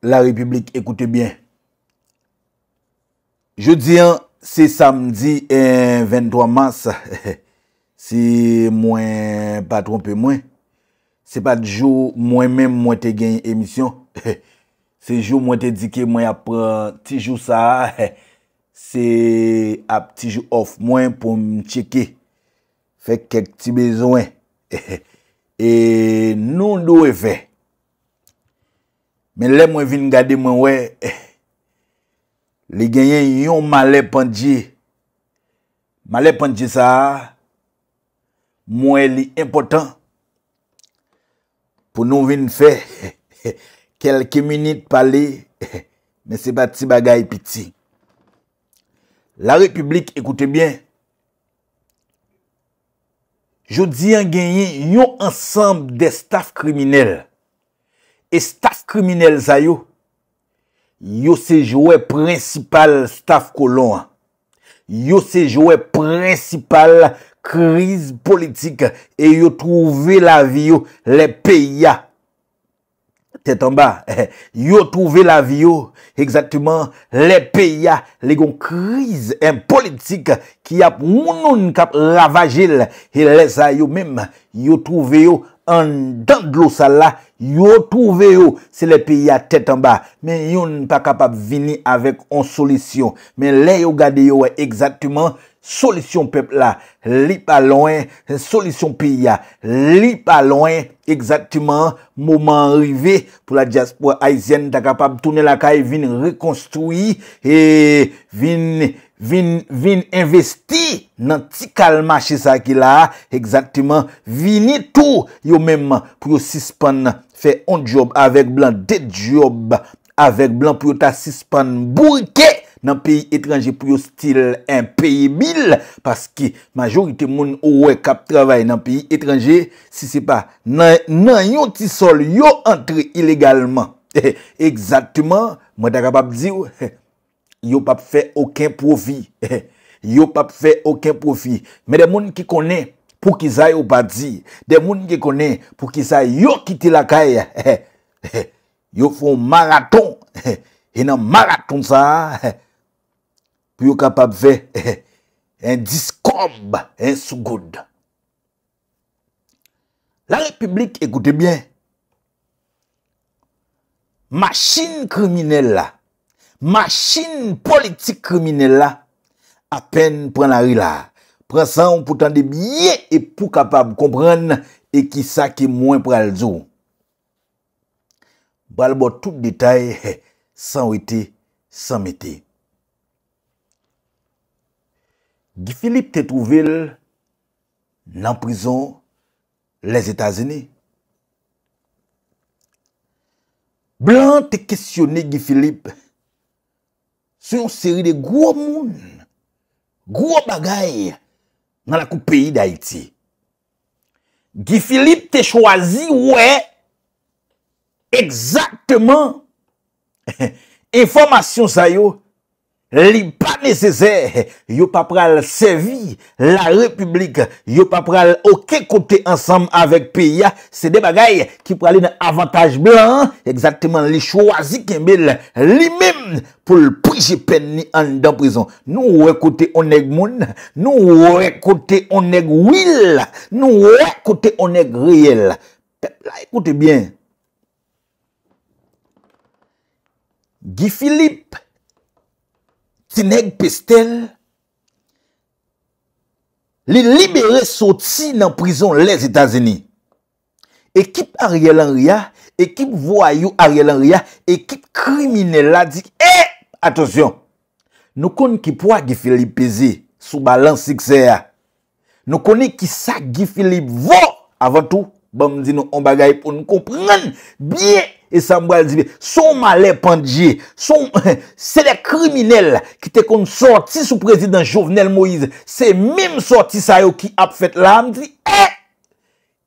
La Republik, ekoute bien. Je diyan, se samdi en 23 mars. Se mwen patrompe mwen. Se patjou mwen men mwen te genye emisyon. Se joun mwen te dike mwen apren ti joun sa. Se ap ti joun of mwen pou mwen cheke. Fek kek ti bezwen. E nou nou e vey. men lè mwen vin gade mwen wè, eh, li genyen yon male pandje, male pandje sa, mwen li impotant, pou nou vin fè, eh, kelke minute palè, eh, men se pa ti bagay pi ti. La Republik, ekoute bien, jodi yon genyen yon ansamb de staf kriminel, E staf kriminel zayou, yo sejou e prinsipal staf kolon, yo sejou e prinsipal kriz politik e yo trouve la viyo le peyya. Yo touve la vi yo, exactement, ah, le peya, le gon kriz, en politik, ki ap mounoun kap lavajil, he le sa yo mem, yo touve yo, an dandlo sa la, yo touve yo, se le peya tetan ba, men yon pa kapap vini avek on solisyon, men le yo gade yo, exactement, Solisyon pep la, li pa loin, solisyon pi ya, li pa loin, egzaktiman, mouman rive pou la diaspo aizyen, ta kapab toune la kaye, vin rekonstrui, e vin investi nan ti kalma che sa ki la, egzaktiman, vini tou yo mem pou yo sispan fe on job, avek blan de job, avek blan pou yo ta sispan bourke, nan peyi etranje pou yo stil un peyi bil, paski majorite moun ouwe kap travay nan peyi etranje, si se pa nan yon ti sol, yo antre ilegalman. Eksatman, eh, eh, yo pape fe okin profi. Eh, yo pape fe okin profi. Me de moun ki konen, pou ki zay ou pa di, de moun ki konen, pou ki zay yo kiti lakay, yo foun maraton. E nan maraton sa, e nan maraton sa, pou yo kapap fe, en diskob, en soukoud. La republik, ekoute bien, maschine kriminelle la, maschine politik kriminelle la, apen pran ari la, pran san pou tande biye, e pou kapap kompran, e ki sa ki mwen pral zo. Balbo tout detay, san wite, san mete. Gifilip te trouvel nan prison les Etats-Unis. Blan te kestyone Gifilip se yon seri de gwo moun, gwo bagay nan lakou peyi d'Haïti. Gifilip te chwazi wè egzaktman enformasyon sa yo Li pa nesezè, yo pa pral sevi la republik. Yo pa pral okè kote ansam avèk piya. Se de bagay ki pralè nan avantaj blan. Eksatèman li chwazi kembèl. Li mèm pou l'prijè pen ni an dan prizon. Nou wè kote onèk moun. Nou wè kote onèk wil. Nou wè kote onèk rèyèl. Peplè, ekote bien. Guy Philippe. Sineg Pestel, li libere soti nan prison les Etats-Unis. Ekip Ariel Anriya, ekip voyou Ariel Anriya, ekip krimine la dik, Eh, atensyon, nou konen ki pou a Gifilip pezi sou balansik se ya. Nou konen ki sa Gifilip vo, avantou, bom di nou ombagaye pou nou kompren, biye. E sa mwen al zibi, son ma le pandje, son sede kriminel ki te kon sorti sou prezident Jovenel Moïse, se mwen sorti sa yo ki ap fet la, mwen tri, e!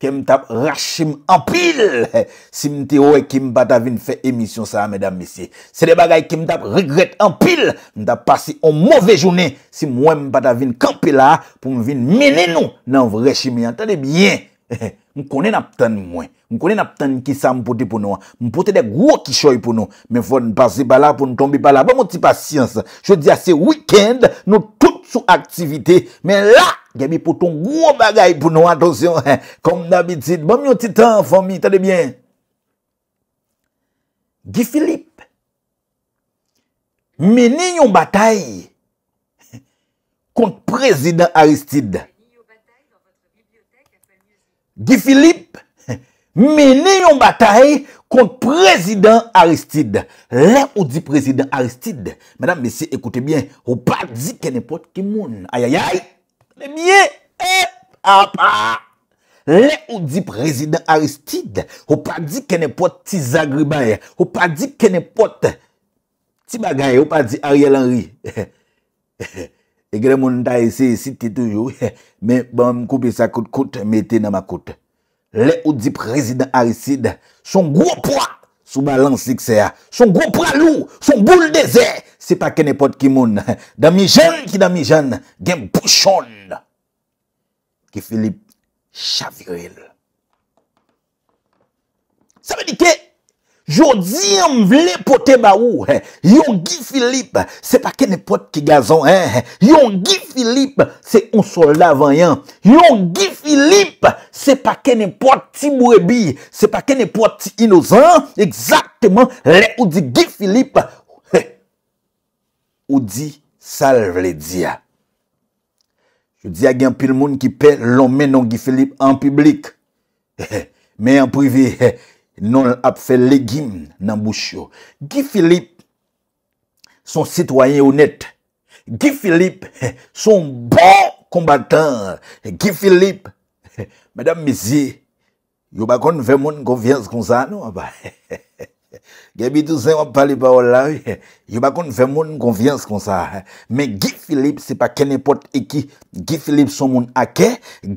Ke mwen eh, tap rachim anpil, si mwen te owe ki mwen bata vin fè emisyon sa, mwen dam, mwen se. Se de bagay ki mwen tap regret anpil, mwen tap pasi anmove jounen, si mwen wè mwen bata vin kampe la, pou mwen vin menen nou nan vrechimi, ante de byen, e! Mwen konen ap ten mwen, mwen konen ap ten ki sa mwen pote pou nou, mwen pote dek gwo ki choy pou nou. Men fwa n'pasi pa la pou n'tombi pa la, ba bon, mwen ti pasyans. Je di a se wikend, nou tout sou aktivite, men la, gen mi pote un gwo bagay pou nou, atonsyon. Kom d'abitit, ba bon, mwen yon titan, fami, tadebyen. Gi Filip, meni yon batay kont prezident Aristide. Gifilip meni yon batay kont prezidant Aristide. Le ou di prezidant Aristide, madame, messe, ekoute bien, ou pa di kenepot ki moun. Ayayay, demye, eh, aap, aap. Le ou di prezidant Aristide, ou pa di kenepot ti Zagribay, ou pa di kenepot ti Magay, ou pa di Ariel Henry. E gwen moun ta isi, isi ti toujou. Mè bom koupi sa kout kout, mè ti nan ma kout. Lè ou di prezident Harisid, son gwo pwa sou balans liksè ya. Son gwo pwa lou, son boule de zè. Se pa kè nepot ki moun. Damijan ki damijan, gen bouchon. Ki Filip Chaviril. Sa mè di kè? Jo di yon vle pote ba ou. Yon Guy Philippe, se pa kene pote ki gazon. Yon Guy Philippe, se yon soldat vanyan. Yon Guy Philippe, se pa kene pote ti mou ebi. Se pa kene pote ti inozan. Eksakteman, le ou di Guy Philippe. Ou di sal vle diya. Je di agen pil moun ki pe lomen yon Guy Philippe an publik. Me an privi. Non apfe legim nan bouchyo. Gifilip, son sitwayen ou net. Gifilip, son bon kombatan. Gifilip, madame mizi, yo bakon ve moun konvyans konzano. Gyebi tou sè wap pali pa wò la wè. Yò bakoun fè moun konfians kon sa. Men gifilip se pa kenepot e ki. Gifilip son moun ake.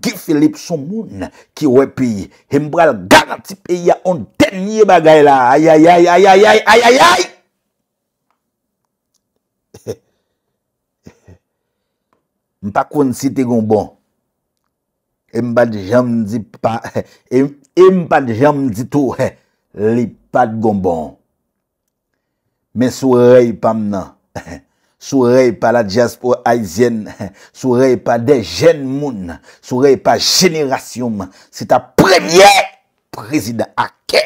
Gifilip son moun ki wè pi. Hem bral garatip e ya on tenye bagay la. Ayayayayayayayayayayayayayay! Mpa kon si te goun bon. Hem bad jam di pa. Hem bad jam di tou. Mpa kon si te goun bon. Li pat gombon. Men sou rey pa mnen. Sou rey pa la diaspo aizyen. Sou rey pa de jen moun. Sou rey pa jenerasyon. Si ta premier prezident ake.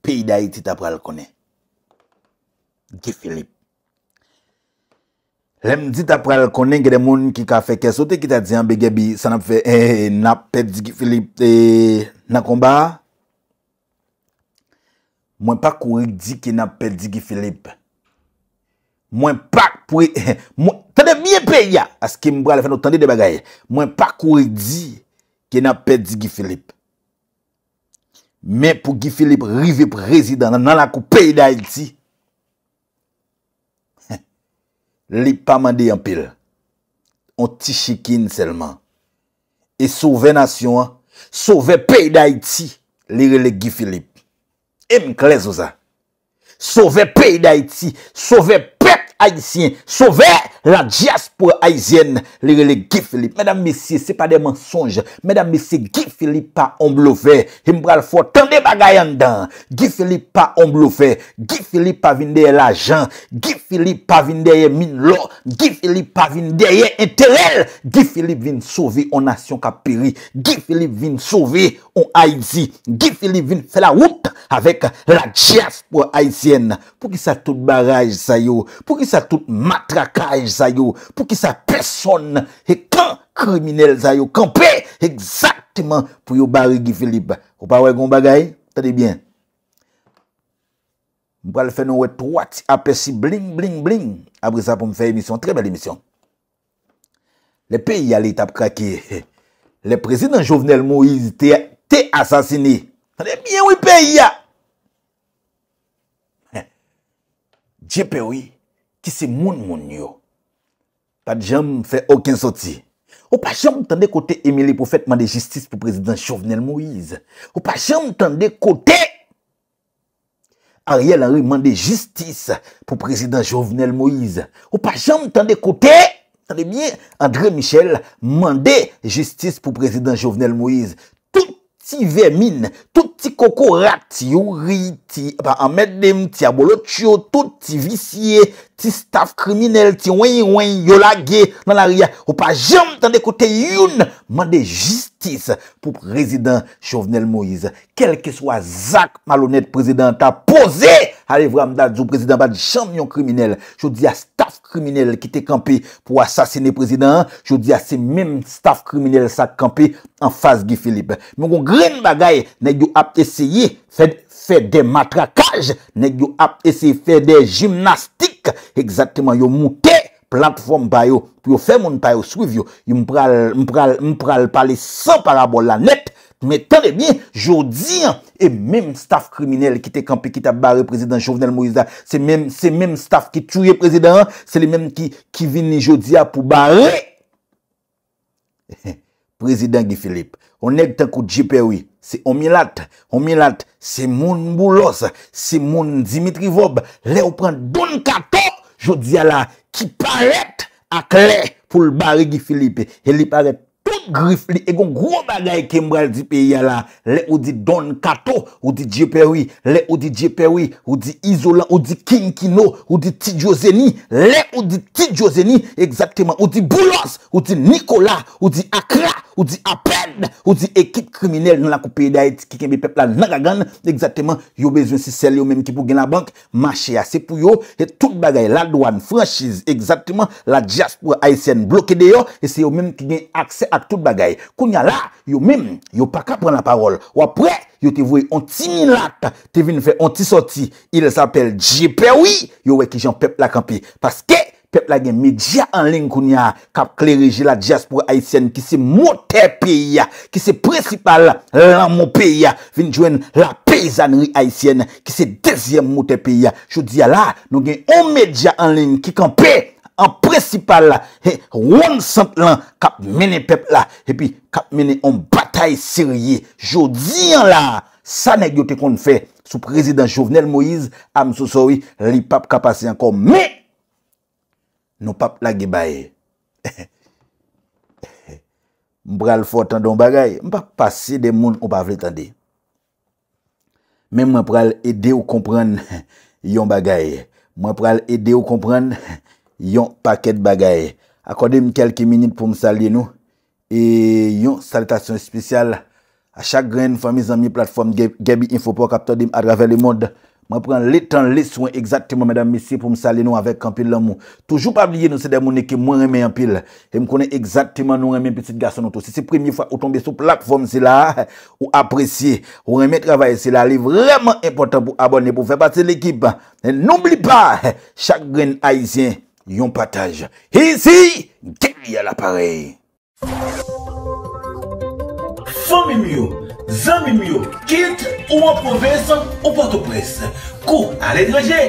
Pi dayi ti ta pral kone. Gifilip. Lem di ta pral kone gede moun ki ka feke. Sote ki ta diyan be gebi san ap fe na pep eh, eh, eh, di Gifilip te nakomba. Mwen pa kou re di ki na pe di Gifilip. Mwen pa kou re di ki na pe di Gifilip. Mwen pou Gifilip rive pou rezidant nan la kou pe di Haiti. Li pa mande yon pil. On ti chikin selman. E souve nasyon an. Souve pe di Haiti. Li re le Gifilip. Emi kle zo za. Sove pey da iti. Sove pek. Aisyen, sove la diaspora Aisyen, li rele Guy Philippe. Mèdame messie, se pa de mensonge. Mèdame messie, Guy Philippe pa omblofe. Himbra l'fote, tende bagay an dan. Guy Philippe pa omblofe. Guy Philippe pa vin deye la jan. Guy Philippe pa vin deye min lò. Guy Philippe pa vin deye enterelle. Guy Philippe vin sove o nation ka peri. Guy Philippe vin sove o Aisy. Guy Philippe vin fè la route avèk la diaspora Aisyen. Pou ki sa tout baraj sa yo? Pou ki sa tout matrakaj sa yo pou ki sa peson e kan kriminel sa yo kan pe exaktman pou yo bari gifilip. Ou pa wey goun bagay? Tade bien. Mpwa le fenon wey toat apes si bling bling bling. Abre sa pou m fey emisyon. Trebel emisyon. Le peyi a li tap kake. Le prezident jovenel Moïse te asasini. Tade bien wey peyi a. Dje peyi Ki se moun moun yo? Pat jam fè oken soti. Ou pa jam tande kote Emile Poufette mande justice pou prezident Jovenel Moïse? Ou pa jam tande kote Ariel Henry mande justice pou prezident Jovenel Moïse? Ou pa jam tande kote André Michel mande justice pou prezident Jovenel Moïse? Ti ve min, touti koko rat, ti yu ri, ti amed dem, ti abolo tsyo, touti visye, ti staf kriminel, ti weng weng, yola ge, nan la ria, ou pa jem tan de kote yun, mande jist. Pou prezident Jovenel Moïse Kelke sou a Zak Malonet prezident Ta pose Alev Ramdadjou prezident ba di chanmion kriminel Jou di a staf kriminel ki te kampe Pou asasine prezident Jou di a se men staf kriminel sa kampe An faz gi Filip Mwen kon grin bagay Nek yo apte esye fe de matrakaj Nek yo apte esye fe de jimnastik Eksatman yo mouten platform payo, pou yo fè moun payo, swiv yo, yo mpral, mpral, mpral, mpral pale san parabol la net, pou mè terè bi, jodi, e mèm staf kriminel, ki te kampe, ki te bare, prezident Jovenel Moïse, se mèm, se mèm staf, ki touye prezident, se lè mèm ki, ki vini jodia pou bare, eh, prezident Gifilip, o neg tenkou JPW, se omilat, omilat, se moun mboulos, se moun Dimitri Vob, lè ou pran don kato, Jodi ala, ki paret ak le pou l bari ki Filipe. He li paret. tout grif li e gon gro bagay kembral di peye la, le ou di Don Kato ou di J.P.Wi, le ou di J.P.Wi, ou di Izola, ou di Kinkino, ou di Tidjozeni le ou di Tidjozeni, exactement, ou di Boulos, ou di Nikola ou di Akra, ou di Apen ou di ekip kriminel nan la koupé de hait ki kembe pep la nagagan exactement, yo bezwen si sel yo menm ki pou gen la bank, mache yase pou yo et tout bagay la douan franchise exactement, la diaspo a Aysen blokede yo, et se yo menm ki gen akse ak tout bagay. Koun ya la, yo mèm yo pa ka pren la parol. Ou apre yo te vwey anti-milat, te vin fè anti-soti. Il s'apel J.P.W.I. Yo wè ki jan pep la kampi paske pep la gen media anling koun ya kap kleri jè la diaspora haisyen ki se motè piya, ki se precipal la motè piya, vin jwen la peyzanri haisyen ki se dezyem motè piya. Chou diya la nou gen yon media anling ki kampi an presipal la, he, roun sant lan, kap mene pep la, e pi, kap mene, an batay sirye, jodi an la, sa negyote kon fè, sou prezident chouvenel Moïse, am sou sòwi, li pap kapase an kon, me, nou pap la gebay, he, he, mbral fò tan don bagay, mbral fò tan don bagay, mbral fò tan don bagay, mbral fò tan don bagay, Yon paket bagay. Akode m kelki minit pou m salye nou. E yon salitasyon spesyal. A chak gren fami zami platform Gaby Info Pro. Kapte di m adrave le mod. M repren letan let souen ekzaktiman mèdam misi pou m salye nou avèk kampil lèm mou. Toujou pabliye nou se de moun ekip mwen remè yon pil. E m konè ekzaktiman nou remè m pisi de gaso nou tou. Se se premi fwa ou tombe sou platform se la ou apresye ou remè travay se la li vreman impotant pou abonè pou fè basè l'ekip. N'oublie pa! Chak gren a yon pataj. Hinsi, geni al aparel. Fon mi miyo, zan mi miyo, kit, ou waproves, ou patopres. Kou, alen reje,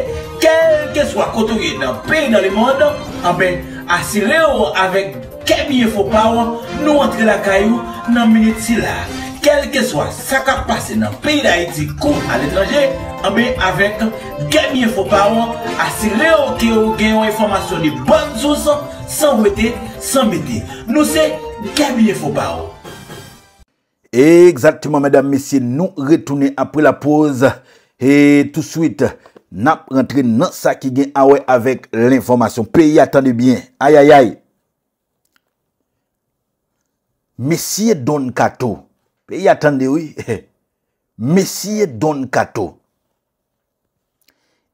kel ke swa koto gen nan peyi nan li moun, amen, asire ou avek kemiye fopawa, nou antre la kayou, nan minute si laf. Kelke swa, sa ka pase nan peyi la iti kou al etranje, anbe avèk genye fò pa ou, asire ou ke ou genye ou informasyon li bon sou san, san wète, san mète. Nou se, genye fò pa ou. Eksaktiman, mèdam, mesye, nou retounen apre la pose, e tout swit, nap rentre nan sa ki gen anwè ah avèk l'informasyon. Peyi, atande bien. Ayayay. Mesye don kato. Be yi atande wè, Mesye Don Kato,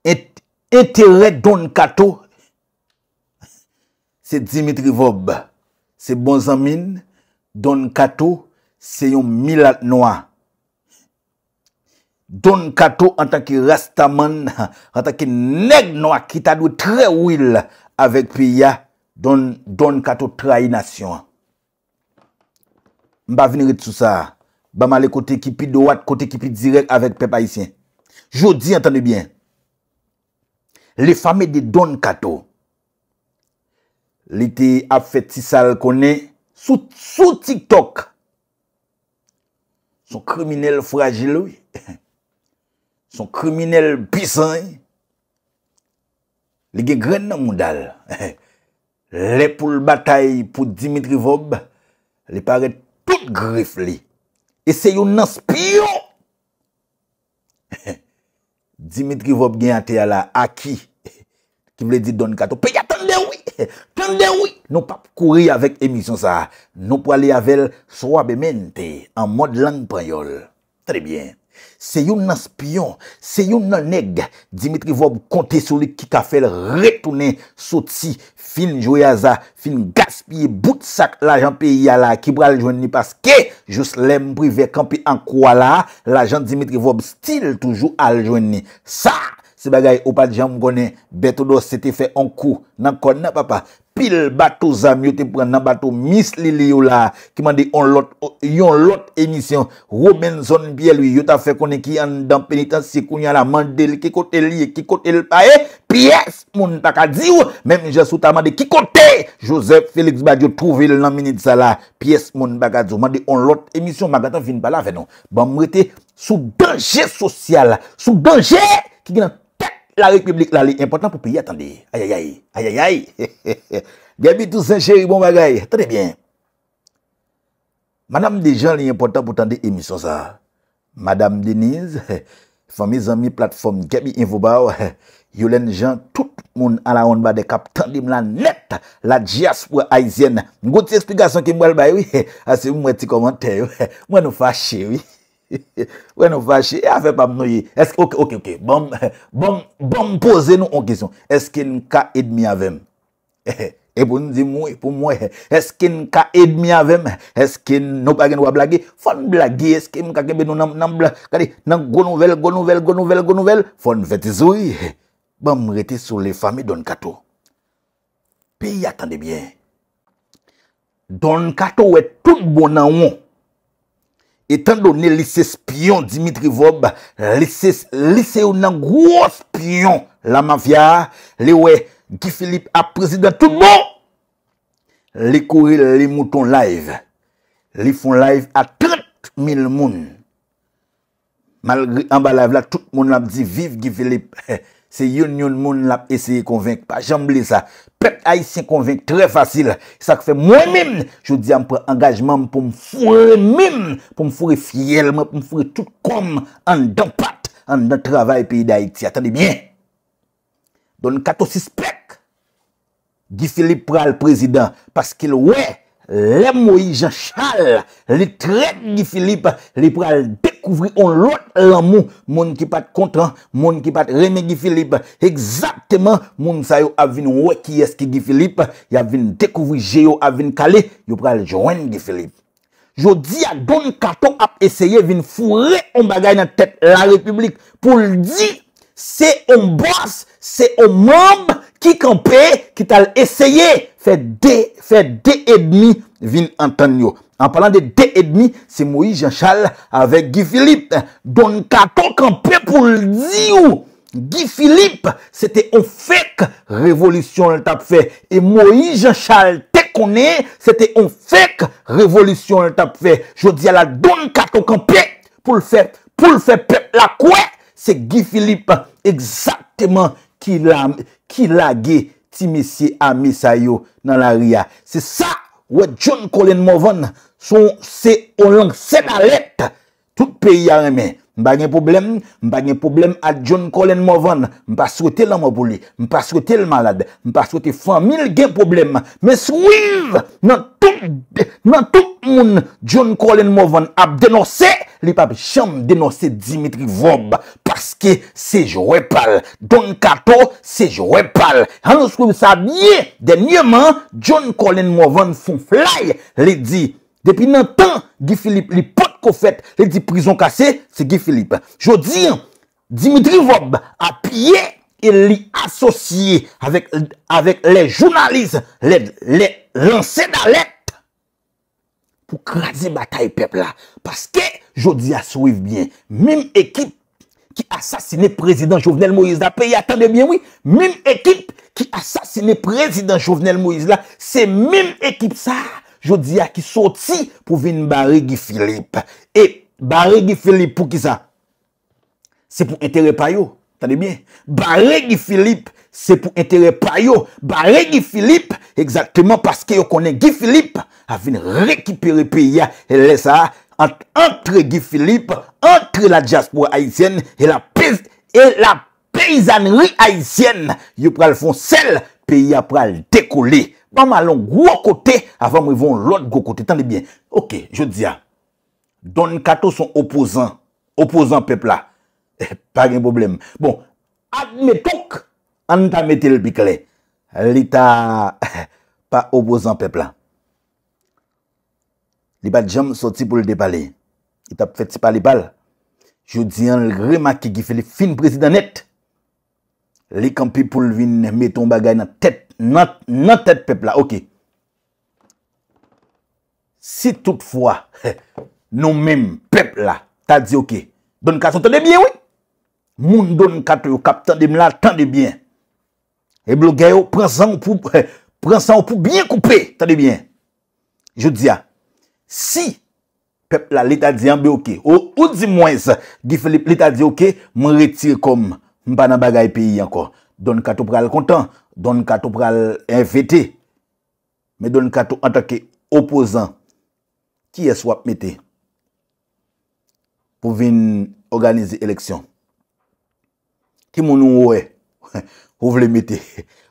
Eterè Don Kato, Se Dimitri Vob, Se Bonzamine, Don Kato, Se yon Milat Noa, Don Kato, En tan ki rastaman, En tan ki neg noa, Ki ta dwe tre wil, Awek pi ya, Don Kato trai nasyon, Mba veniret sou sa, Bama le kote kipi doat, kote kipi direk avèk Pep Aïsien. Jodi, entende bien, le fame de Don Kato, li te ap fè ti sal konè, sou Tik Tok, son kriminel fragil ou, son kriminel pisan, li gen gren nan moudal, le pou l bataï pou Dimitri Vob, li pare tout grif li, E se yon nanspiyon. Dimitri Vop gen ate ala aki. Ki vle di Don Kato. Pe ya ton de oui. Ton de oui. Nou pap kouri avèk emisyon sa. Nou pwa li avel swa bemen te. An mod lang panyol. Tre bien. Se yon nan spyon, se yon nan neg, Dimitri Vob konte sou li ki ka fel retounen, soti, fin jouyaza, fin gaspye, boutsak la jan pe yala, ki bral jouni paske, jous lem prive, kanpe an kwa la, la jan Dimitri Vob stil toujou al jouni. Sa, se bagay opa di jan mgonen, beto do sete fe an kou, nan konna papa. Pil batou zami yo te pran nan batou mis li li yo la. Ki man de yon lot emisyon. Rou men zon biye lwi. Yo ta fe konen ki an dan penitansi kounya la. Mandel kikote liye. Kikote lpa e. Pies moun baka diyo. Mem jesouta man de kikote. Joseph Felix Badiou trouve l nan meni dsa la. Pies moun baka diyo. Man de yon lot emisyon. Magata vin pala fe nou. Ban mwete sou denje sosyal la. Sou denje. Ki genan. La republik la li impotant pou piye atande. Ayayay, ayayay. Gaby Toussaint, chéri bon bagay. Très bien. Madame Desjean li impotant pou atande emisyon sa. Madame Denise, Femise Ami Platform, Gaby Infobar, Yolen Jean, Tout moun ala onba de kap, Tandim la net, la diaspo aizyen. Mgo ti eksplikasyon ki mwel bay, Asi mwen ti komantè, Mwen ou fache, chéri. We nou fache, e afe pa mnoyi Ok, ok, ok Bom, bom, bom, pose nou an kison Eskin ka id mi avem E bon di mou, e pou mou Eskin ka id mi avem Eskin nou pa gen wab lagi Fon blagi, eskin mkakembe nou nan blagi Nan gounouvel, gounouvel, gounouvel, gounouvel Fon vetizoui Bom, reti sou le fami Don Kato Pi, yatande bien Don Kato we toum bonan wou Etan do ne lise spyon Dimitri Vob, lise ou nan gwo spyon la mavia, le we Gifilip a prezident tout moun. Le kore le mouton live, le fon live a 30 mil moun. Mal gri amba live la, tout moun ap di vive Gifilip. Se yon yon moun l ap eseye konvenk pa jamble sa. Pek ayesye konvenk tre fasil. Sa ke fe mwen mim. Jou di an pre angajman pou m fwere mim. Pou m fwere fiyelman. Pou m fwere tout kom an dan pat. An dan travay peyi da ayesye. Atande bien. Don kato sispek. Gifili pral prezident. Paskil wey. Lèm wè i jachal, lè trek gifilip, lè pral dekouvri on lòt lèm moun, moun ki pat kontran, moun ki pat reme gifilip, egzaptèman moun sa yo avin wè ki eski gifilip, ya vin dekouvri je yo avin kale, yo pral joen gifilip. Jodi ya don katon ap eseye vin fure on bagay nan tèt la republik pou l'di, se on bas, se on mamb, ki kampe, ki tal eseye. fè dè, fè dè edmi vin an tan yo. An palan dè dè edmi, se Moïse Jean Charles avèk Guy Philippe. Don kato kampè pou l'zi ou. Guy Philippe, se te on fèk revolutyon el tap fè. E Moïse Jean Charles, te konè, se te on fèk revolutyon el tap fè. Je di ala, don kato kampè, pou l'fèk, pou l'fèk pep la kouè, se Guy Philippe, egzaktèman ki la, ki la gè, si misi a misa yo nan la ria. Se sa, wè John Colin Morvan, son se o lang, se la let, tout peyi a remè. Mba gen problem, mba gen problem a John Colin Morvan, mba srote l'amopoli, mba srote l'malade, mba srote famil gen problem. Mè s'wiv nan tout, nan tout moun, John Colin Morvan ap denose, li pa ap chan denose Dimitri Vobb Paske se jwepal. Don Kato se jwepal. An nou skwib sa bie denye man, John Colin Moven Fonfly le di. Depi nan tan, Gifilip li pot kofet. Le di prison kase, se Gifilip. Jodi, Dimitri Vob, apiye, e li asosye, avek le jounalise, le lance dalet, pou krati batay pepla. Paske, jodi aswiv bien, mim ekip, Ki asasine prezident Jovenel Moïse la peye. Atande bien oui. Mime ekip. Ki asasine prezident Jovenel Moïse la. Se mime ekip sa. Je di a ki soti pou vin bari Gifilip. E bari Gifilip pou ki sa? Se pou entere payo. Atande bien. Bari Gifilip. Se pou entere payo. Bari Gifilip. Eksatman paske yo konen Gifilip. A vin rekipere peye. E le sa. Antre Gifilip. entre la diaspora Haitienne et la paysanerie Haitienne. You pral fon sel, pe ya pral dekoli. Bon, mwen alon gwo kote, avan mwen voun lond gwo kote. Tande bien. Ok, je diya. Don Kato son opozant. Opozant pepla. Eh, Pari mboblèm. Bon, admetok, anta metil bikle. Li ta pa opozant pepla. Li ba djem soti pou li depale. Li ta feti pa li bala. Je di an remaki ki fe le fin prezident net. Le kampi pou lvin meton bagay nan tet, nan tet pep la, okey. Si toutfwa, nou men pep la, ta di okey, don kato tande bien, oui. Moun don kato yo kap tande mla, tande bien. E blo gayo, pran san ou pou, pran san ou pou bien koupe, tande bien. Je di an, si... pep la litadze yon be ouke, ou ouzi mwens, di felip litadze ouke, mwen retir kom, mwen pa nan bagay peyi anko, don katou pral kontan, don katou pral enfete, me don katou antake opozan, ki es wap meti, pou vin organize eleksyon, ki moun ou we, pou vle meti,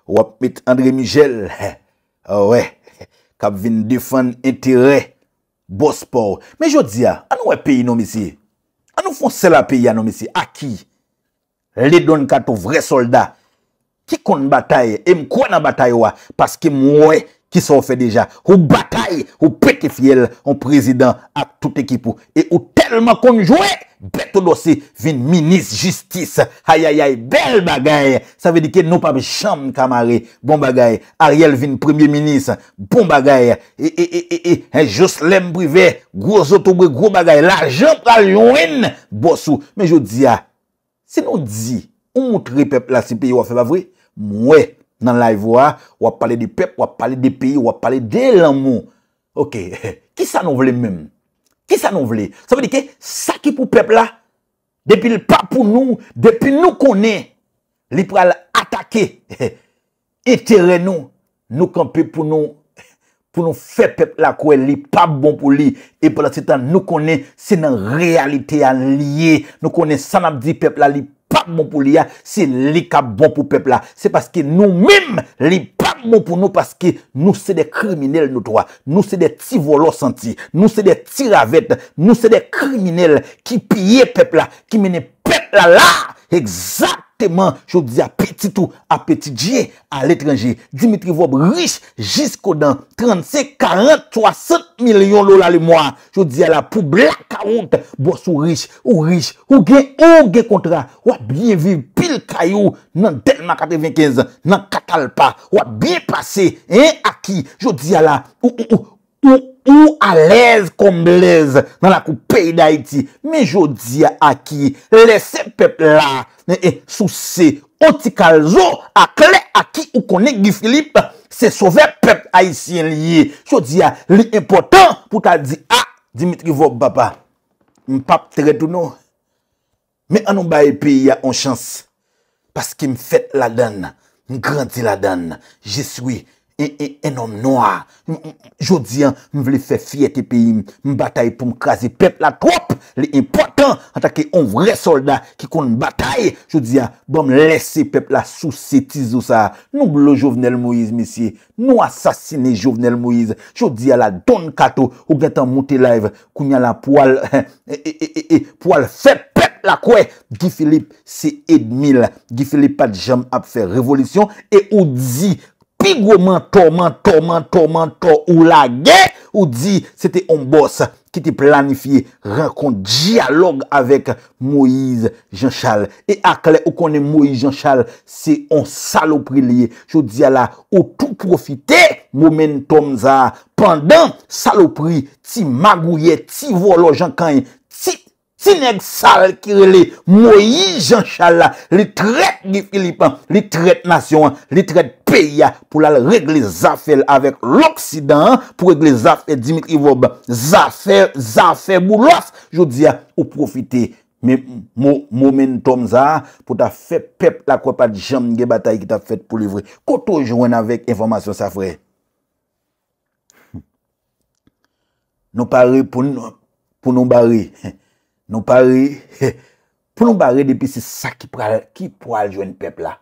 wap met André Michel, wap met André Michel, wap met André Michel, Bospor. Me jodzia, anwe peyi nomisi? Anou fonsela peyi anomi si? Aki. Lidon katou vre solda. Ki kon bataye, e mkwena bataye wa. Paske mwe. Ki sa ou fe deja, ou batay, ou pete fiel, ou prezidant, a tout ekipou. E ou telman konjouè, beto dosè, vin minis jistis. Hayayay, bel bagay, sa ve di ke nou pa be chanm kamare, bon bagay. Ariel vin premier minis, bon bagay. E, e, e, e, e, e, e, jous lem privè, gwo zotobre, gwo bagay. La jant al yoin, bosou. Men yo di ya, se nou di, ou moutri pep la si peyo a fe pa vwe, mwè. Nan la evwa, wap pale di pep, wap pale di peyi, wap pale de lanmou. Ok, ki sa nou vle menm? Ki sa nou vle? Sa vede ke, sa ki pou pep la? Depi l pa pou nou, depi nou konen, li pou al atake, etere nou, nou kanpe pou nou, pou nou fe pep la kwe, li pa bon pou li, e pou la se tan nou konen, se nan realite an liye, nou konen sanam di pep la, li, pa moun pou li ya, se li ka bon pou pepla. Se paske nou mim, li pa moun pou nou paske nou se de kriminelle nou towa. Nou se de ti volo santi, nou se de ti ravette, nou se de kriminelle ki piye pepla, ki mene pepla la. Exact. Teman, yo di apetitou, apetidye, al etranje. Dimitri Vob, riche, jisko dan, 35, 40, 60 milyon lola li mwa. Yo di ala, pou blak 40, bwos ou riche, ou riche, ou gen, ou gen kontra. Wap, biye viv pil kayou, nan delman 95, nan katalpa. Wap, biye pase, en aki. Yo di ala, ou, ou, ou, Ou a lez kom lez nan la kou peyi da iti. Me jo diya a ki, lese pep la, sou se, ontikal zo a kle a ki ou kone Gifilip, se sove pep a isyen liye. Jo diya, li important pou ta di, a, Dimitri Vobbapa, m pap tere tou nou, me anou baye peyi ya on chans, paske m fet la dan, m granti la dan, jeswi. E, e, en om noa. Jodi, an, m vle fe fiet e peyi m batay pou m krasi pep la trop. Le e potan, atake an vre soldat ki kon batay. Jodi, an, bom lese pep la sou setizou sa. Nou m lo Jovenel Moïse, misye. Nou asasine Jovenel Moïse. Jodi, an, la don kato. Ou getan motelive. Kounya la poal, he, he, he, he, he, poal fe pep la kwe. Gi Filip se edmil. Gi Filip pat jam ap fe revolisyon. E ou di... Migwemento, mento, mento, mento, ou la ge, ou di, se te ombos ki te planifiye, renkonde, diyalogue avek Moise Jean Chal. E akle, ou konen Moise Jean Chal, se on salopri liye. Jou di ala, ou tou profite, momen tomza, pandan salopri, ti magouye, ti volo jankany, ti neg sal kirele. Moise Jean Chal la, li tret ni Filipan, li tret nasyon, li tret. pou lal regle zafel avèk l'Oksidan pou regle zaf et di mit ivo zafel, zafel, moulas jodi ya ou profite momentum za pou ta fè pep la kwa pat jom nge batay ki ta fèt pou livre koto jwen avèk informasyon safre nou pare pou nou bare nou pare pou nou bare depi se sa ki pral ki pral jwen pep la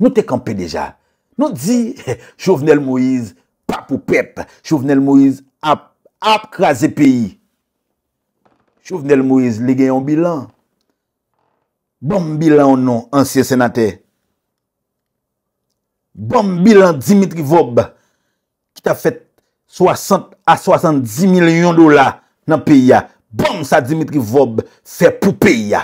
nou te kampe deja Nou di Chouvenel Moïse pa pou pep. Chouvenel Moïse ap kraze peyi. Chouvenel Moïse li gen yon bilan. Bom bilan ou nou ansye senate. Bom bilan Dimitri Vob. Ki ta fet 60 a 70 milyon dola nan peyi. Bom sa Dimitri Vob. Se pou peyi.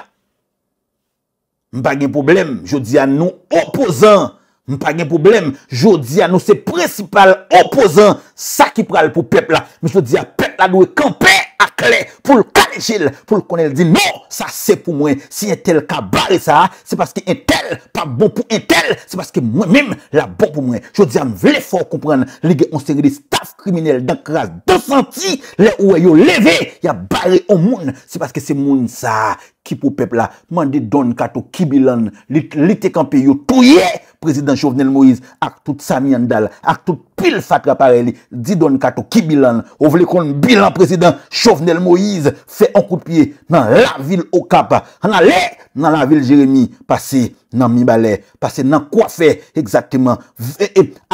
M bagen problem. Je di an nou opozant M pa gen poublem, jodi a nou se presipal opozan sa ki pral pou pep la. M jodi a pep la nou e kampe akle pou l'kanejil, pou l'konejil di mò, non, sa se pou mwen. Si yon tel ka bari sa, se paske yon tel pa bon pou yon tel, se paske mwen mèm la bon pou mwen. Jodi a m vle fòr kompran, li gen onsengri staf kriminel dan kras dosanti, le oue yo leve, ya bari o moun, se paske se moun sa ki pou pep la. M an di don katou kibilan, li te kampe yo touye, Prezident Chauvenel Moïse ak tout Samy Andal, ak tout pil fatra pareli, di don katou ki bilan, ou vle kon bilan prezident Chauvenel Moïse, fe an koupye nan la vil okap, an ale nan la vil Jeremie, pase nan mi balè, pase nan kwa fe ekzaktiman,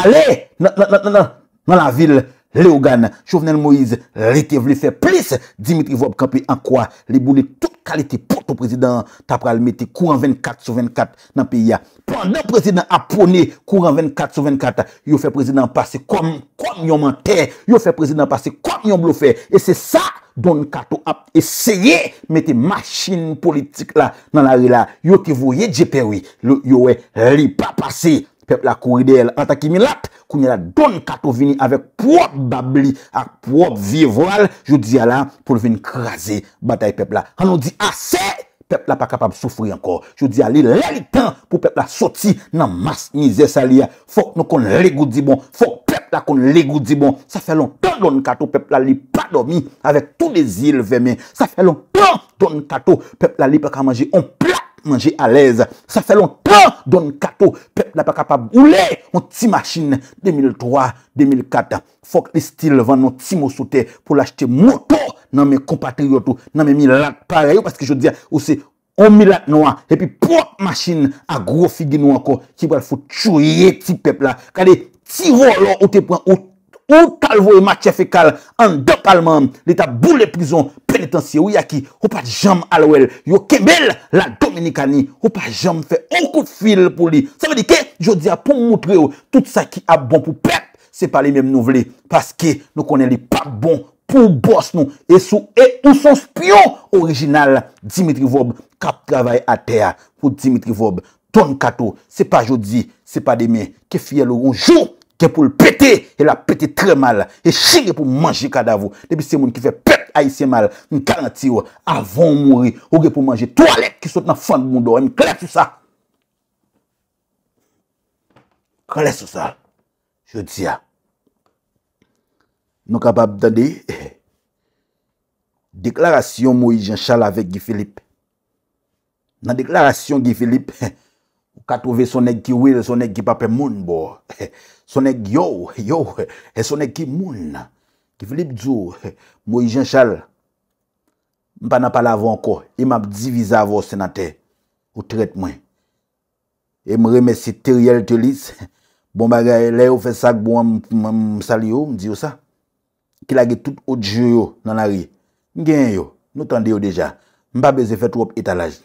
ale nan la vil Jeremie. Leogan, Chouvenel Moïse, Ritev li fè plis Dimitri Vobkampi an kwa li bouni tout kaliti pou tou prezidant tapral meti kouran 24 sou 24 nan piya. Pendan prezidant ap pone kouran 24 sou 24, yo fè prezidant pase kom yon mante, yo fè prezidant pase kom yon blou fè. E se sa, don kato ap esye meti machin politik la nan la ri la, yo te vou ye djepèwi, yo we li pa pase. pep la kou ide el antakimi lap, kou nye la don kato vini avek pwop babli ak pwop vivwal, jou di ala pou vin krasi batay pep la. Anou di ase, pep la pa kapab soufri ankor. Jou di ali lalitan pou pep la soti nan mas mizè sali ya. Fok nou kon legou di bon, fok pep la kon legou di bon. Sa fe lon ton don kato pep la li padomi avek tou de zil vemen. Sa fe lon ton don kato pep la li pek amaji onk. manje alèze. Sa fè lontan don kato, pep la pa kapab oule, an ti machin 2003-2004. Fok le stil vann nou ti mousote, pou lachte moto nan men kompatriotou, nan men milat pareyo, paske jò dè ou se on milat nou an, epi pot machin a gro figi nou an ko, ki wèl fò tchouye ti pep la, kade tiro lò ou te pwè, ou tchouye ti pep la, Ou talvo e ma chefe kal, an do palman, le ta bou le prison, penitenciye ou yaki, ou pa jam alwel, yo kemel la dominikani, ou pa jam fe onkou fil pou li. Se ve di ke, jodi a pou moutre ou, tout sa ki a bon pou pep, se pa li mem nou vle, paske nou konen li pa bon pou bors nou, e sou e ou son spyon orijinal Dimitri Vob, kap travay a ter, ou Dimitri Vob, ton kato, se pa jodi, se pa deme, ke fiel ou jou. Kè pou l'pète, el a pète trè mal. E chè gè pou manjè kadavou. Debi se moun ki fè pep a yi se mal. Nou karanti yo oh, avon mouri. Ou gè pou manjè toalèk ki sot nan fan moun oh, do. E mè klef sou sa. Klef sou sa. Je di ya. Ah. Nou kapab dande yi. Eh, deklarasyon mou i jen chal avek gifilip. Nan deklarasyon gifilip. Katouve sonek ki will, sonek ki pape moun bo. Sonek yo, yo. E sonek ki moun. Ki filip dzo. Mwoye jen chal. Mpa napal avon ko. I map divisa avon senate. Ou tret mwen. E mreme si teriyel te lis. Bon bagay le ou fe sak bo an msal yo, mdi yo sa. Kila ge tout odjo yo nan ari. Ngen yo, nou tande yo deja. Mpa beze fet wop etalaj.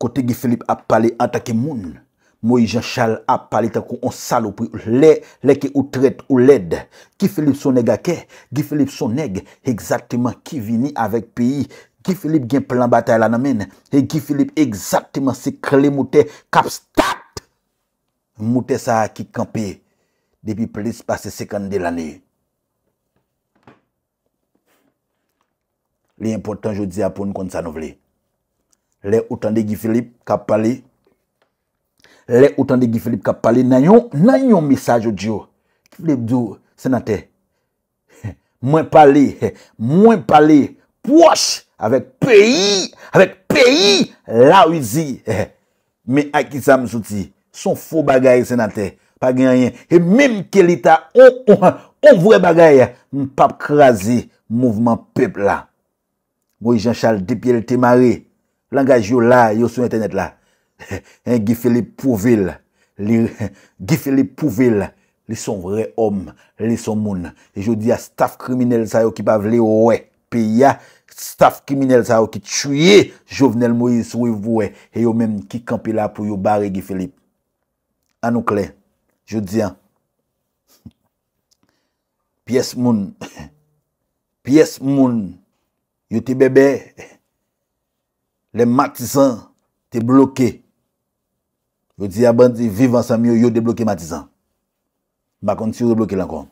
Kote Gifilip ap pale antake moun. Mwenye Jean Charles ap pale takou an salopri ou lè, lè ke ou tret ou lèd. Gifilip sonèk akè. Gifilip sonèk. Eksaktman ki vini avèk pi. Gifilip gen plan batay lan amen. E Gifilip eksaktman se kle moutè kap stat. Moutè sa akikampe. Depi plis pase sekande l'anè. Le important je dizi apoun kon sa nouvelè. Le otan de Gifilip ka pali. Le otan de Gifilip ka pali. Nan yon, nan yon misaj yo diyo. Filip diyo, senate. Mwen pali. Mwen pali. Pwosh! Awek peyi! Awek peyi! La wizi! Me akisa msouti. Son fo bagay senate. Pa genyen. E menm ke lita. On, on, on. On vre bagay. Mwen pap krasi mouvment pepl la. Mwen jen chal depye lte mare. Langaj yo la, yo sou internet la. En Gifilip Pouville, Gifilip Pouville, li son vre om, li son moun. Je di a staf kriminel sa yo ki pa vle we. Pe ya staf kriminel sa yo ki tshuye jovenel Moïse Wevwe e yo men ki kampi la pou yo bari Gifilip. Anouk le, je di an. Pies moun, pies moun, yo ti bebe, Le Matisan te bloke. Ve di ya bandi, vivan sa myo, yo debloke Matisan. Bakon ti yo debloke lankon.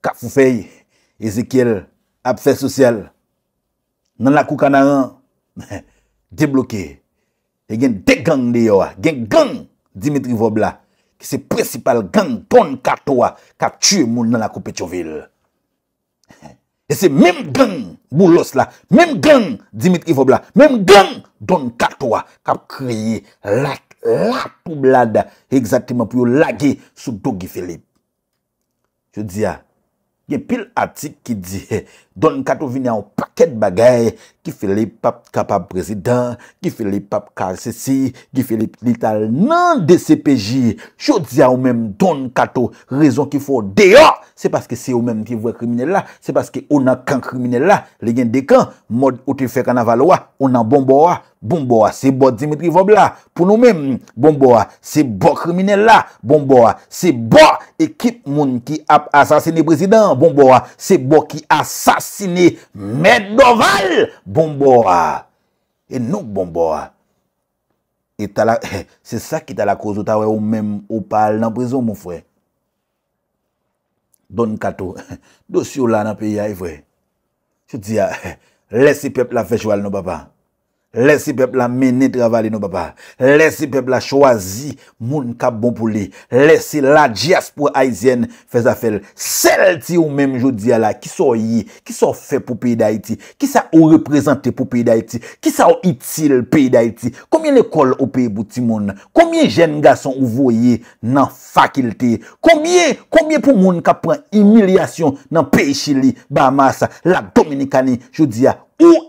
Kafou fey, Ezekiel, apfez sosyal, nan lakou kanaran, debloke. E gen degang de yo wa, gen gang Dimitri Vobla. Ki se precipal gang ton kato wa, ka tue moun nan lakou Petrovil. Yese mim gen mou los la, mim gen jimit ifo bla, mim gen don kato wa, kap kriye lak, lak pou blada, egzatima pou yo lage, sou dogi filip. Chou diya, gen pil atik ki diye, Don Kato vini an paket bagay Ki filip pap kapap prezident Ki filip pap kase si Ki filip lital nan de CPJ Chou dzi an ou men Don Kato Rezon ki fwo deyo Se paske se ou men ki vwe krimine la Se paske ou nan kan krimine la Le gen de kan, mod ou te fwe kan avalwa Ou nan bon boa, bon boa Se bo Dimitri Vobla, pou nou men Bon boa, se bo krimine la Bon boa, se bo ekip moun Ki ap asasine prezident Bon boa, se bo ki asasine Sini mè doval Bomboa E nou bomboa E tala Se sa ki tala kouzou ta wè ou mèm Ou pal nan prizon mou fwe Don kato Do si ou la nan pi ya ifwe Chou di ya Lesi pep la fechwal nou baba Lese pep la mene travale nou baba. Lese pep la chwazi moun ka bon pou li. Lese la diaspo aizyen fezafel. Selti ou mèm joudia la, ki sa ou ye, ki sa ou fe pou pey da iti, ki sa ou reprezenti pou pey da iti, ki sa ou itil pey da iti, komye le kol ou pey bouti moun, komye jèn gason ou voye nan fakilte, komye pou moun ka pran imilyasyon nan pey chili, ba masa, la dominikani joudia ou imilyasyon.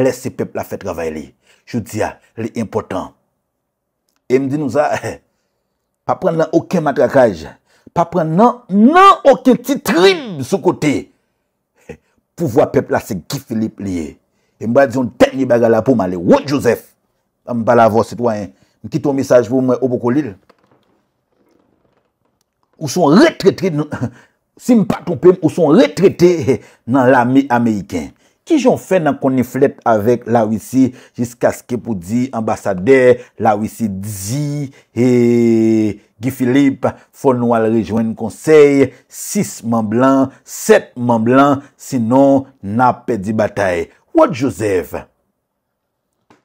Lese pep la fe travay li. Jou di ya, li impotant. E m di nou sa, pa pren nan okey matrakaj, pa pren nan, nan okey titrin sou kote. Pou vwa pep la se gif li pliye. E m ba di yon tek ni baga la pou ma le wot josef. A m bala vwa sitwoyen. M kiton misaj pou m wè obokolil. Ou son retretri, non, si m pa trompem, ou son retretri eh, nan l'ami ameyken. Ki joun fè nan koniflet avèk la wisi Jiska skè pou di ambasade La wisi dizi E Gifilip Fò nou al rejwen konsey 6 man blan 7 man blan Sinon nan pè di batay Ou josef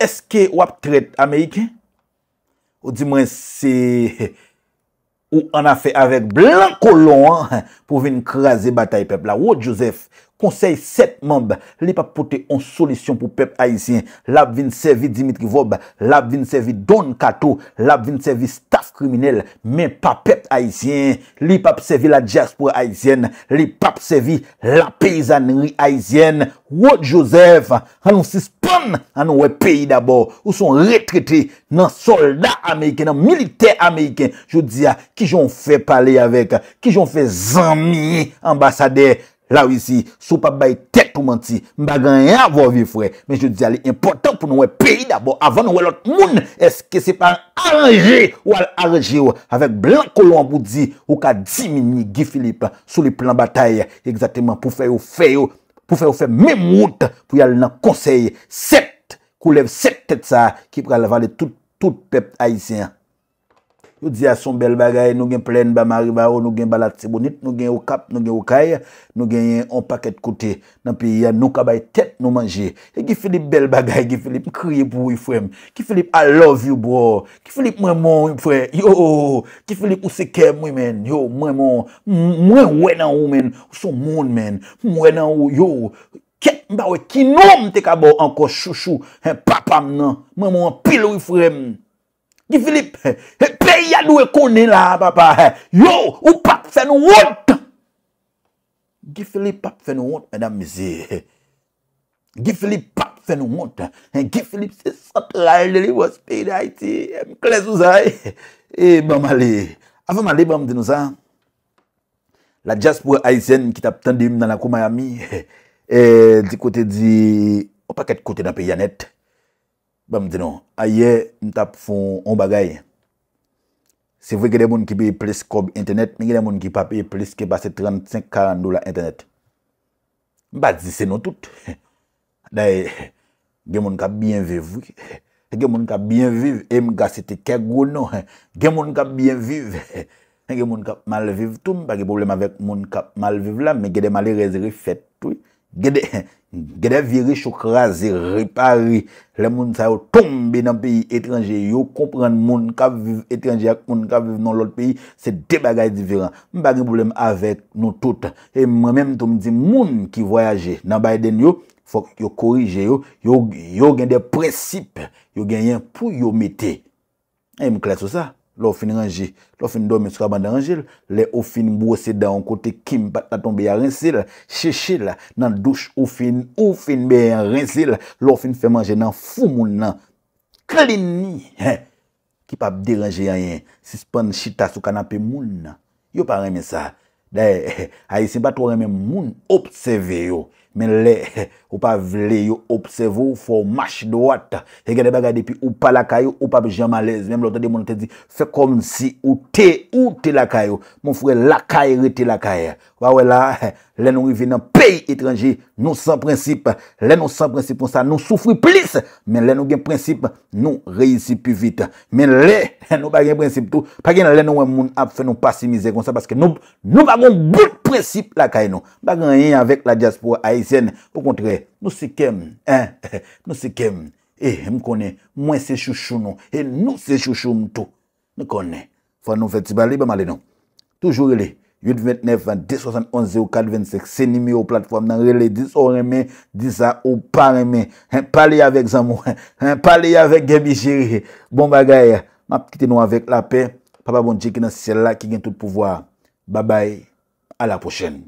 Eske wap kret amèyke Ou dimwen se Ou an a fè avèk Blan kolon Pou vin krasi batay pepla Ou josef konsey 7 mamb, li pa pote an solisyon pou pep haisyen, la bin sevi Dimitri Vob, la bin sevi Don Kato, la bin sevi Stas Kriminel, men pa pep haisyen, li pa psevi la diaspora haisyen, li pa psevi la peyzanri haisyen, wot Josef, anon si spon, anon we peyi dabor, ou son retrete nan soldat Ameriken, nan milite Ameriken, jo diya, ki jon fe paley avek, ki jon fe zanmi ambasadey, La wisi, sou pa baye tèt pou manti, mba ganyan vò vifre, men je di alè important pou nou wè peyi d'abò, avan nou wè lot moun, eske se pa arreje ou al arreje ou, avèk blan kolon boudzi ou ka di mini Gifilip sou li plan batay, egzatèman pou fè yo fè yo, pou fè yo fè memout, pou yalè nan konsey, sept, kou lev sept tèt sa, ki pralè valè tout pep haisyen. Nou di a son bel bagay, nou gen plen ba mari ba ou, nou gen balat se bonit, nou gen ou kap, nou gen ou kaya, nou gen yen ou paket kote. Nan pi ya nou kabay tet nou manje. E ki Filip bel bagay, ki Filip kriye pou wifrem. Ki Filip I love you bro. Ki Filip mwen mwen wifrem. Yo, ki Filip ou seke mwen men. Yo, mwen mwen, mwen mwen nan ou men. Ou son moun men. Mwen nan ou, yo. Ket mba we kinom te kabou anko chouchou. En papam nan. Mwen mwen pil wifrem. Gifilip, eh, pe yadwe konen la, papa, eh. yo, ou pat fè nou wot! Gifilip pat fè nou wot, mè dam mè zè. Gifilip pat fè nou wot, gifilip se sat la el eh, de li wos pe yadwe. Mè kles ou zay, e, mamale. Afa mamale, bam, zè nou zan. La jas pou e aisen, ki tap tende yim nan la kouma yami, e, di kote di, opa ket kote da pe yanet. Ba m zinon, a ye m tap fon o bagay. Se vwe gede moun ki peye plis kob internet, men gede moun ki papeye plis ke base 35-40 dola internet. Ba zise nou tout. Da e, gen moun kap bien viv. Gen moun kap bien viv, e m gasete ke gwo nou. Gen moun kap bien viv. Gen moun kap mal viv toum, ba ge problem avek moun kap mal viv la, men gede mali rezri fet touy. Gede viri chouk raze, ripari, le moun sa yo tombe nan peyi etranje, yo kompren moun ka vive etranje ak moun ka vive nan lot peyi, se debagay diviran. M bagay problem avek nou tout, e mwen menm toum di moun ki voyaje nan Biden yo, fok yo korije yo, yo gen de precipe, yo gen yen pou yo mette. E m kles ou sa? Lofin ranji, lofin domi skabande ranjil, le ofin bwosedan kote kim pataton beya rencil, chichil nan douch ofin, ofin beya rencil, lofin fè manje nan fou moun nan. Kalini! Ki pa bderanji yanyen, sispon chita sou kanapè moun nan. Yo pa reme sa. De, hayi se pa to reme moun, obseve yo. Men le, ou pa vle yo obsevo, ou fo mash do wata. He gade bagay depi, ou pa lakay yo, ou pa bi jaman lez. Mem lote di moun te di, se kom si, ou te, ou te lakay yo. Moun fwe lakay re te lakay. Wa we la, le nou revi nan peyi itranji, nou san prinsip. Le nou san prinsip moun sa, nou soufri plis. Men le nou gen prinsip, nou reisi pi vit. Men le, le nou bagen prinsip tou. Pa gen le nou e moun ap fe nou pasimize kon sa, paske nou bagon bout. Prensip lakay nou. Bagan yi yi avèk la diaspora ayisen. Po kontre, nou se kem. Nou se kem. E, eh, mkone, mwen se chouchou nou. E nou se chouchou mtou. Mkone. Fwa nou feti bali, bè mali nou. Toujou rele. 829-271-0425. Se nimi ou platform nan rele. Dis or eme, dis a ou par eme. Parle yi avèk zanmou. Parle yi avèk gemi jiri. Bon bagay. Map kiti nou avèk lape. Papa bonji ki nan sel la ki gen tout pouvoa. Babay. À la prochaine.